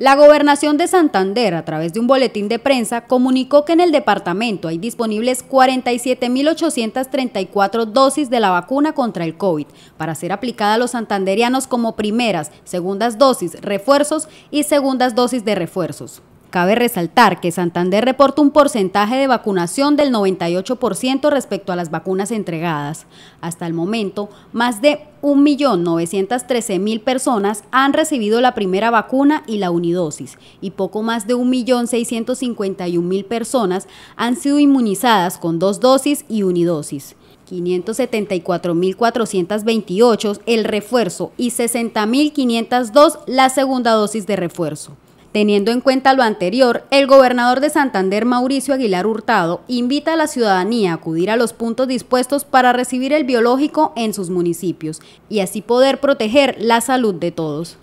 La gobernación de Santander, a través de un boletín de prensa, comunicó que en el departamento hay disponibles 47.834 dosis de la vacuna contra el COVID para ser aplicada a los santanderianos como primeras, segundas dosis, refuerzos y segundas dosis de refuerzos. Cabe resaltar que Santander reporta un porcentaje de vacunación del 98% respecto a las vacunas entregadas. Hasta el momento, más de 1.913.000 personas han recibido la primera vacuna y la unidosis, y poco más de 1.651.000 personas han sido inmunizadas con dos dosis y unidosis. 574.428 el refuerzo y 60.502 la segunda dosis de refuerzo. Teniendo en cuenta lo anterior, el gobernador de Santander, Mauricio Aguilar Hurtado, invita a la ciudadanía a acudir a los puntos dispuestos para recibir el biológico en sus municipios y así poder proteger la salud de todos.